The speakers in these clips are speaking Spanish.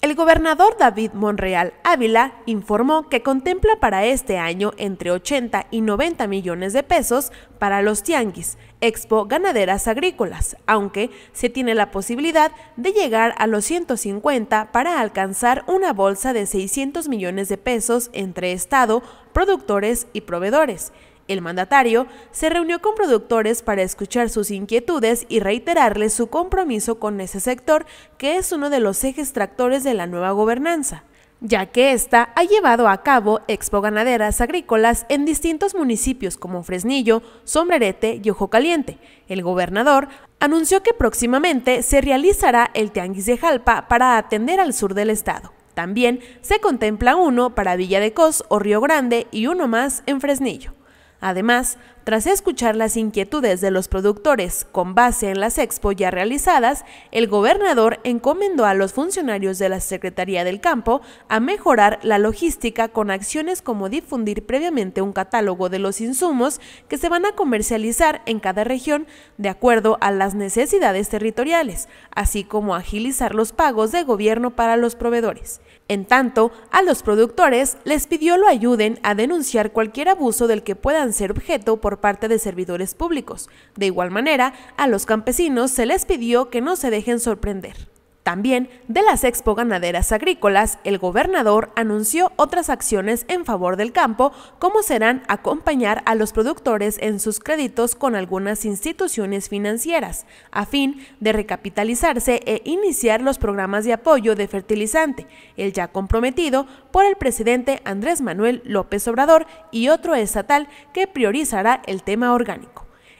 El gobernador David Monreal Ávila informó que contempla para este año entre 80 y 90 millones de pesos para los tianguis, expo ganaderas agrícolas, aunque se tiene la posibilidad de llegar a los 150 para alcanzar una bolsa de 600 millones de pesos entre Estado, productores y proveedores. El mandatario se reunió con productores para escuchar sus inquietudes y reiterarles su compromiso con ese sector que es uno de los ejes tractores de la nueva gobernanza ya que ésta ha llevado a cabo expo ganaderas agrícolas en distintos municipios como Fresnillo, Sombrerete y Ojo Caliente. El gobernador anunció que próximamente se realizará el Tianguis de Jalpa para atender al sur del estado. También se contempla uno para Villa de Cos o Río Grande y uno más en Fresnillo. Además, tras escuchar las inquietudes de los productores con base en las expo ya realizadas, el gobernador encomendó a los funcionarios de la Secretaría del Campo a mejorar la logística con acciones como difundir previamente un catálogo de los insumos que se van a comercializar en cada región de acuerdo a las necesidades territoriales, así como agilizar los pagos de gobierno para los proveedores. En tanto, a los productores les pidió lo ayuden a denunciar cualquier abuso del que puedan ser objeto por parte de servidores públicos. De igual manera, a los campesinos se les pidió que no se dejen sorprender. También de las Expo Ganaderas Agrícolas, el gobernador anunció otras acciones en favor del campo, como serán acompañar a los productores en sus créditos con algunas instituciones financieras, a fin de recapitalizarse e iniciar los programas de apoyo de fertilizante, el ya comprometido por el presidente Andrés Manuel López Obrador y otro estatal que priorizará el tema orgánico.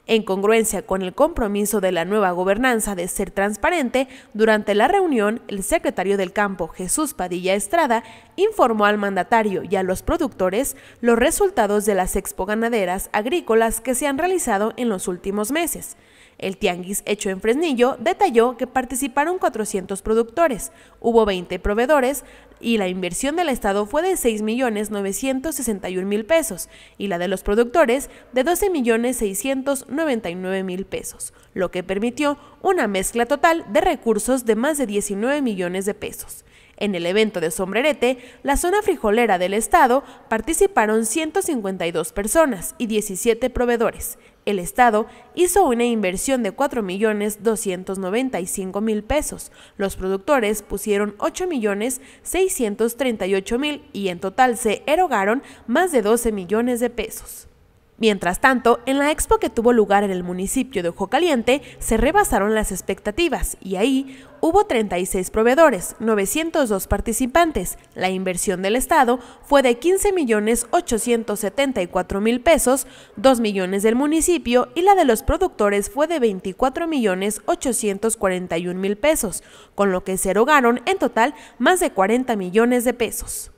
En congruencia con el compromiso de la nueva gobernanza de ser transparente, durante la reunión, el secretario del campo, Jesús Padilla Estrada, informó al mandatario y a los productores los resultados de las expo ganaderas agrícolas que se han realizado en los últimos meses el tianguis hecho en Fresnillo detalló que participaron 400 productores, hubo 20 proveedores y la inversión del Estado fue de 6.961.000 pesos y la de los productores de 12.699.000 pesos, lo que permitió una mezcla total de recursos de más de 19 millones de pesos. En el evento de Sombrerete, la zona frijolera del estado, participaron 152 personas y 17 proveedores el Estado hizo una inversión de 4.295.000 pesos, los productores pusieron 8.638.000 y en total se erogaron más de 12 millones de pesos. Mientras tanto, en la expo que tuvo lugar en el municipio de Ojo Caliente, se rebasaron las expectativas y ahí hubo 36 proveedores, 902 participantes. La inversión del Estado fue de 15 millones 874 mil pesos, 2 millones del municipio y la de los productores fue de 24 millones 841 mil pesos, con lo que se erogaron en total más de 40 millones de pesos.